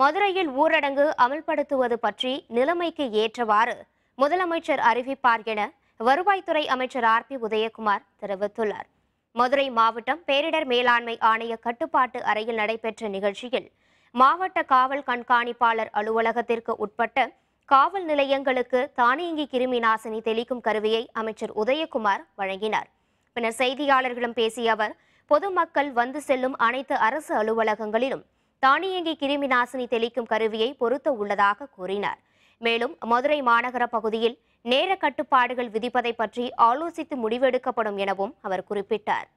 மதுரையில் ஊரடங்கு அமல்படுத்துவது பற்றி நிலைமைக்கு ஏற்றவாறு முதலமைச்சர் அறிவிப்பார் என வருவாய்த்துறை அமைச்சர் ஆர் பி உதயகுமார் தெரிவித்துள்ளார் மதுரை மாவட்டம் பேரிடர் மேலாண்மை ஆணைய கட்டுப்பாட்டு அறையில் நடைபெற்ற நிகழ்ச்சியில் மாவட்ட காவல் கண்காணிப்பாளர் அலுவலகத்திற்கு உட்பட்ட காவல் நிலையங்களுக்கு தானியங்கி கிருமி நாசினி தெளிக்கும் கருவியை அமைச்சர் உதயகுமார் வழங்கினார் பின்னர் செய்தியாளர்களிடம் பேசிய அவர் பொதுமக்கள் வந்து செல்லும் அனைத்து அரசு அலுவலகங்களிலும் தானியங்கி கிருமி நாசினி தெளிக்கும் கருவியை பொருத்த உள்ளதாக கூறினார் மேலும் மதுரை மாநகர பகுதியில் நேர கட்டுப்பாடுகள் விதிப்பதை பற்றி ஆலோசித்து முடிவெடுக்கப்படும் எனவும் அவர் குறிப்பிட்டார்